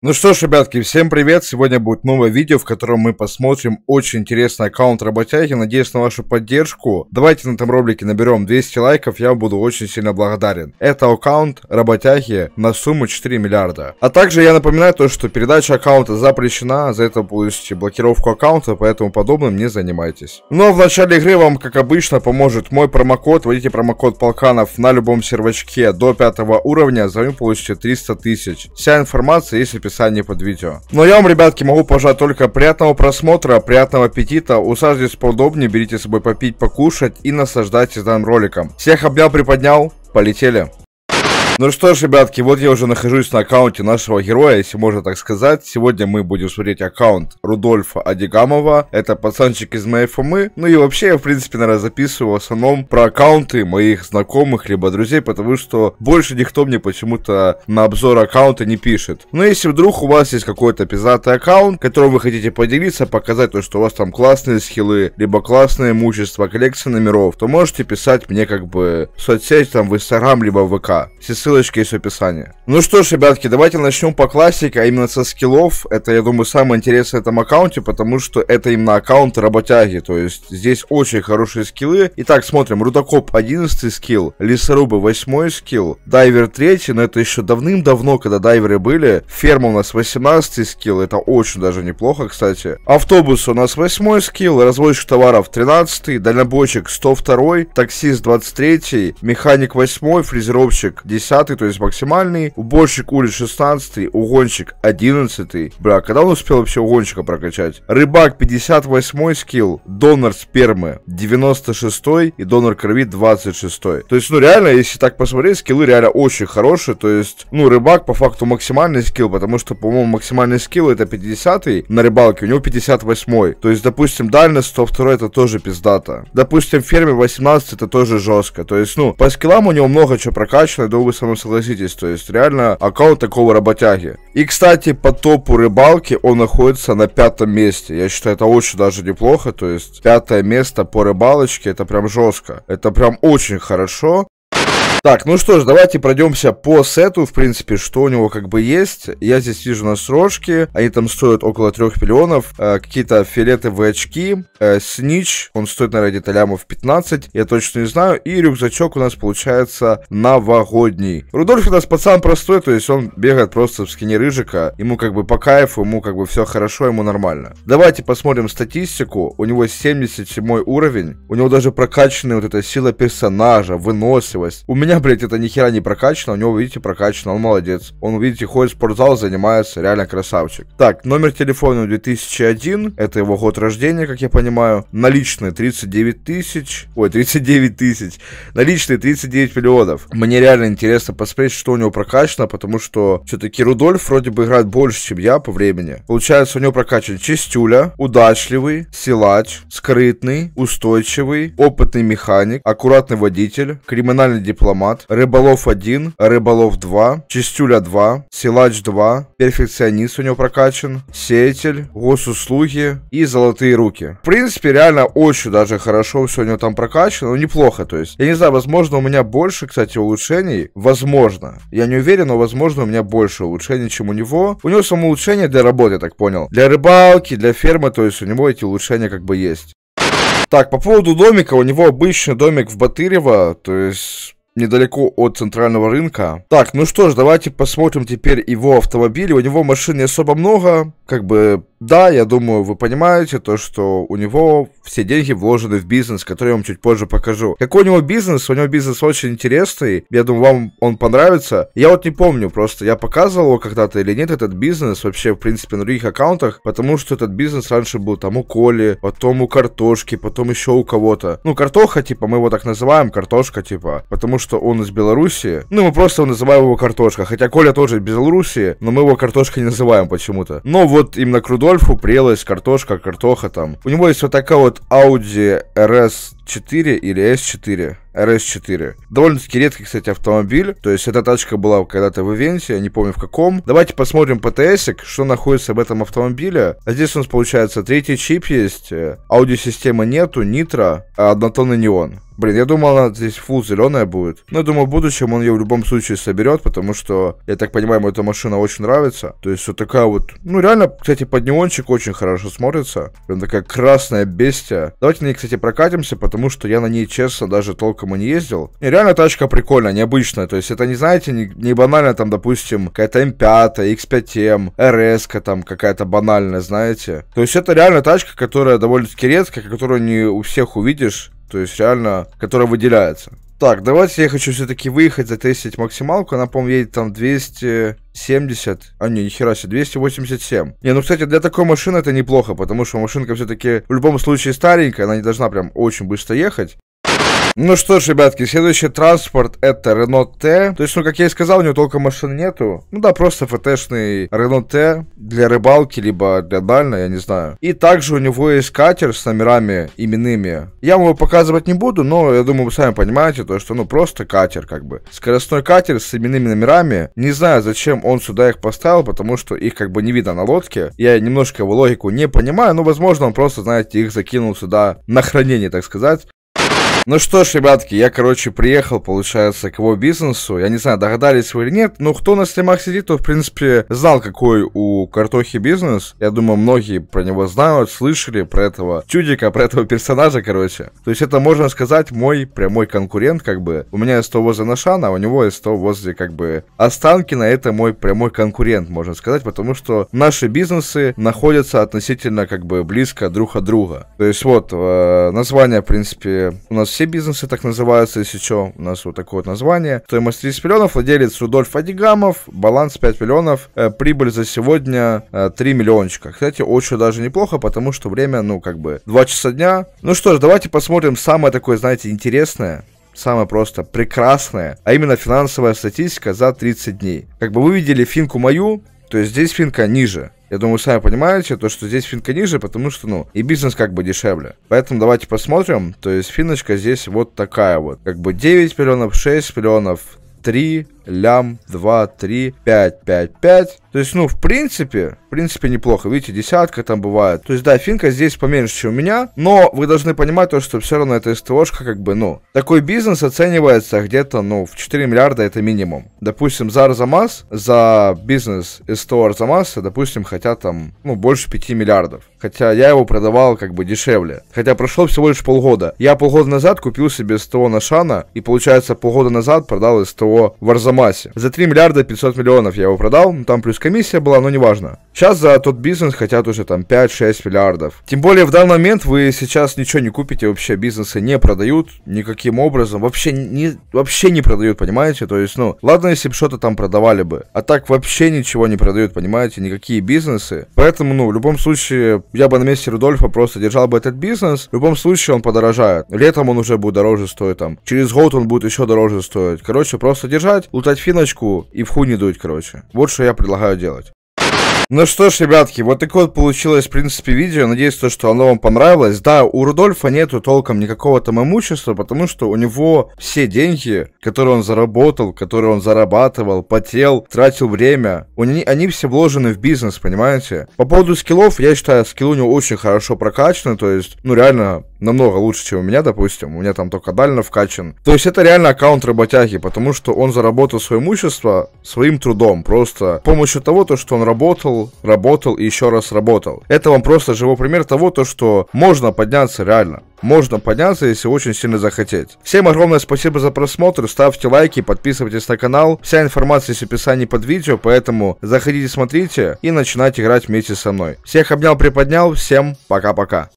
Ну что ж, ребятки, всем привет! Сегодня будет новое видео, в котором мы посмотрим очень интересный аккаунт работяги. Надеюсь на вашу поддержку. Давайте на этом ролике наберем 200 лайков, я буду очень сильно благодарен. Это аккаунт работяги на сумму 4 миллиарда. А также я напоминаю то, что передача аккаунта запрещена, за это получите блокировку аккаунта, поэтому подобным не занимайтесь. Но ну, а в начале игры вам, как обычно, поможет мой промокод. Вводите промокод Полканов на любом сервачке до 5 уровня, за ним получите 300 тысяч. Вся информация если описании под видео. Но ну, я вам, ребятки, могу пожелать только приятного просмотра, приятного аппетита, усаживайтесь поудобнее, берите с собой попить, покушать и наслаждайтесь данным роликом. Всех обнял, приподнял, полетели. Ну что ж, ребятки, вот я уже нахожусь на аккаунте нашего героя, если можно так сказать. Сегодня мы будем смотреть аккаунт Рудольфа Адигамова. Это пацанчик из моей фомы. Ну и вообще, я, в принципе, наверное, записываю в основном про аккаунты моих знакомых, либо друзей, потому что больше никто мне почему-то на обзор аккаунта не пишет. Но ну, если вдруг у вас есть какой-то пиздатый аккаунт, которым вы хотите поделиться, показать то, что у вас там классные скиллы, либо классное имущество, коллекция номеров, то можете писать мне как бы в соцсеть, там, в Инстаграм, либо в ВК. Если ссылочка есть в описании. Ну что ж, ребятки, давайте начнем по классике, а именно со скиллов. Это, я думаю, самое интересное в этом аккаунте, потому что это именно аккаунт работяги, то есть здесь очень хорошие скиллы. Итак, смотрим, рудокоп 11 скилл, лесорубы 8 скилл, дайвер 3, но это еще давным-давно, когда дайверы были. Ферма у нас 18 скилл, это очень даже неплохо, кстати. Автобус у нас 8 скилл, разводчик товаров 13, дальнобойщик 102, таксист 23, механик 8, фрезеровщик 10, 10 то есть максимальный, уборщик улиц 16 угонщик 11 Бля, когда он успел вообще угонщика прокачать? Рыбак 58 скилл, донор спермы 96 и донор крови 26 То есть, ну реально, если так посмотреть, скиллы реально очень хорошие, то есть, ну рыбак по факту максимальный скилл, потому что, по-моему, максимальный скилл это 50 на рыбалке, у него 58 То есть, допустим, дальность 102 это тоже пиздата. Допустим, ферме 18 это тоже жестко. То есть, ну, по скиллам у него много чего прокачано, я думаю, со мной согласитесь. То есть реально аккаунт такого работяги. И, кстати, по топу рыбалки он находится на пятом месте. Я считаю, это очень даже неплохо. То есть пятое место по рыбалочке это прям жестко. Это прям очень хорошо. Так, ну что ж, давайте пройдемся по сету, в принципе, что у него как бы есть. Я здесь вижу на они там стоят около 3 миллионов, э, какие-то фиолетовые очки, э, снич, он стоит, наверное, где-то лямов 15, я точно не знаю, и рюкзачок у нас получается новогодний. Рудольф у нас пацан простой, то есть он бегает просто в скине рыжика, ему как бы по кайфу, ему как бы все хорошо, ему нормально. Давайте посмотрим статистику, у него 77 уровень, у него даже прокачанная вот эта сила персонажа, выносливость. У меня меня, блядь, это нихера не прокачано, у него, видите, прокачано, он молодец. Он, видите, ходит в спортзал, занимается, реально красавчик. Так, номер телефона 2001, это его год рождения, как я понимаю. Наличные 39 тысяч, ой, 39 тысяч, наличные 39 миллионов. Мне реально интересно посмотреть, что у него прокачано, потому что все-таки Рудольф вроде бы играет больше, чем я по времени. Получается, у него прокачан чистюля, удачливый, силач, скрытный, устойчивый, опытный механик, аккуратный водитель, криминальный дипломат, Дипломат, Рыболов 1, Рыболов 2, Чистюля 2, Силач 2, Перфекционист у него прокачан, Сеятель, Госуслуги и Золотые Руки. В принципе, реально очень даже хорошо все у него там прокачано, ну неплохо, то есть. Я не знаю, возможно, у меня больше, кстати, улучшений, возможно. Я не уверен, но возможно, у меня больше улучшений, чем у него. У него само улучшение для работы, я так понял. Для рыбалки, для фермы, то есть у него эти улучшения как бы есть. Так, по поводу домика, у него обычный домик в Батырево, то есть недалеко от центрального рынка. Так, ну что ж, давайте посмотрим теперь его автомобиль. У него машин не особо много, как бы да, я думаю, вы понимаете то, что у него все деньги вложены в бизнес, который я вам чуть позже покажу. Какой у него бизнес? У него бизнес очень интересный. Я думаю, вам он понравится. Я вот не помню, просто я показывал его когда-то или нет, этот бизнес вообще, в принципе, на других аккаунтах, потому что этот бизнес раньше был там у Коли, потом у Картошки, потом еще у кого-то. Ну, Картоха, типа, мы его так называем, Картошка, типа, потому что он из Беларуси. Ну, мы просто называем его Картошка, хотя Коля тоже из Беларуси, но мы его Картошка не называем почему-то. Но вот именно крутой. Адольфу приелась картошка, картоха там. У него есть вот такая вот Audi RS 4 или S4, RS4. Довольно-таки редкий, кстати, автомобиль. То есть эта тачка была когда-то в ивенте, я не помню в каком. Давайте посмотрим по ПТС, что находится в этом автомобиле. А здесь у нас получается третий чип есть, э, аудиосистемы нету, нитро, а однотонный неон. Блин, я думал, она здесь фул зеленая будет. Но я думаю, в будущем он ее в любом случае соберет, потому что, я так понимаю, ему эта машина очень нравится. То есть вот такая вот... Ну, реально, кстати, под неончик очень хорошо смотрится. Прям такая красная бестия. Давайте на ней, кстати, прокатимся, потому потому что я на ней, честно, даже толком и не ездил. И реально тачка прикольная, необычная. То есть это, не знаете, не, не банально там, допустим, какая-то М5, X5M, RS, там какая-то банальная, знаете. То есть это реально тачка, которая довольно-таки редкая, которую не у всех увидишь. То есть реально, которая выделяется. Так, давайте я хочу все-таки выехать, затестить максималку. Она, по-моему, едет там 270. А, не, нихера себе, 287. Не, ну, кстати, для такой машины это неплохо, потому что машинка все-таки в любом случае старенькая, она не должна прям очень быстро ехать. Ну что ж, ребятки, следующий транспорт это Renault T. То есть, ну, как я и сказал, у него только машин нету. Ну да, просто ФТшный Renault T для рыбалки, либо для дальней, я не знаю. И также у него есть катер с номерами именными. Я вам его показывать не буду, но я думаю, вы сами понимаете, то что, ну, просто катер, как бы. Скоростной катер с именными номерами. Не знаю, зачем он сюда их поставил, потому что их как бы не видно на лодке. Я немножко его логику не понимаю, но, возможно, он просто, знаете, их закинул сюда на хранение, так сказать. Ну что ж, ребятки, я, короче, приехал, получается, к его бизнесу. Я не знаю, догадались вы или нет, но кто на стримах сидит, то, в принципе, знал, какой у картохи бизнес. Я думаю, многие про него знают, слышали про этого чудика, про этого персонажа, короче. То есть это, можно сказать, мой прямой конкурент, как бы. У меня СТО возле Нашана, а у него СТО возле, как бы, Останкина. Это мой прямой конкурент, можно сказать, потому что наши бизнесы находятся относительно, как бы, близко друг от друга. То есть вот, э, название, в принципе, у нас все бизнесы так называются, если что, у нас вот такое вот название. Стоимость 30 миллионов, владелец Рудольф Адигамов, баланс 5 миллионов, э, прибыль за сегодня э, 3 миллиончика. Кстати, очень даже неплохо, потому что время, ну, как бы 2 часа дня. Ну что ж, давайте посмотрим самое такое, знаете, интересное самое просто прекрасное, а именно финансовая статистика за 30 дней. Как бы вы видели финку мою, то есть здесь финка ниже. Я думаю, сами понимаете, то, что здесь финка ниже, потому что, ну, и бизнес как бы дешевле. Поэтому давайте посмотрим. То есть финочка здесь вот такая вот. Как бы 9 миллионов, 6 миллионов, 3, лям, 2, 3, 5, 5, 5. То есть, ну, в принципе, в принципе, неплохо. Видите, десятка там бывает. То есть, да, финка здесь поменьше, чем у меня. Но вы должны понимать то, что все равно эта СТОшка, как бы, ну, такой бизнес оценивается где-то, ну, в 4 миллиарда это минимум. Допустим, за Арзамас, за бизнес СТО Арзамаса, допустим, хотят там, ну, больше 5 миллиардов. Хотя я его продавал, как бы, дешевле. Хотя прошло всего лишь полгода. Я полгода назад купил себе СТО шана и, получается, полгода назад продал из СТО в Арзамас Массе. За 3 миллиарда 500 миллионов я его продал, ну, там плюс комиссия была, но неважно. Сейчас за тот бизнес хотят уже там 5-6 миллиардов. Тем более в данный момент вы сейчас ничего не купите, вообще бизнесы не продают никаким образом, вообще не, вообще не продают, понимаете? То есть, ну, ладно, если бы что-то там продавали бы, а так вообще ничего не продают, понимаете, никакие бизнесы. Поэтому, ну, в любом случае, я бы на месте Рудольфа просто держал бы этот бизнес, в любом случае он подорожает. Летом он уже будет дороже стоить там, через год он будет еще дороже стоить. Короче, просто держать, болтать финочку и в хуй не дуть, короче. Вот что я предлагаю делать. Ну что ж, ребятки, вот такое вот получилось, в принципе, видео. Надеюсь, то, что оно вам понравилось. Да, у Рудольфа нету толком никакого там имущества, потому что у него все деньги, которые он заработал, которые он зарабатывал, потел, тратил время, они, они все вложены в бизнес, понимаете? По поводу скиллов, я считаю, скилл у него очень хорошо прокачаны, то есть, ну реально, намного лучше, чем у меня, допустим. У меня там только дально вкачан. То есть это реально аккаунт работяги, потому что он заработал свое имущество своим трудом. Просто с помощью того, то, что он работал, работал и еще раз работал. Это вам просто живой пример того, то, что можно подняться реально. Можно подняться, если очень сильно захотеть. Всем огромное спасибо за просмотр. Ставьте лайки, подписывайтесь на канал. Вся информация есть в описании под видео, поэтому заходите, смотрите и начинайте играть вместе со мной. Всех обнял, приподнял. Всем пока-пока.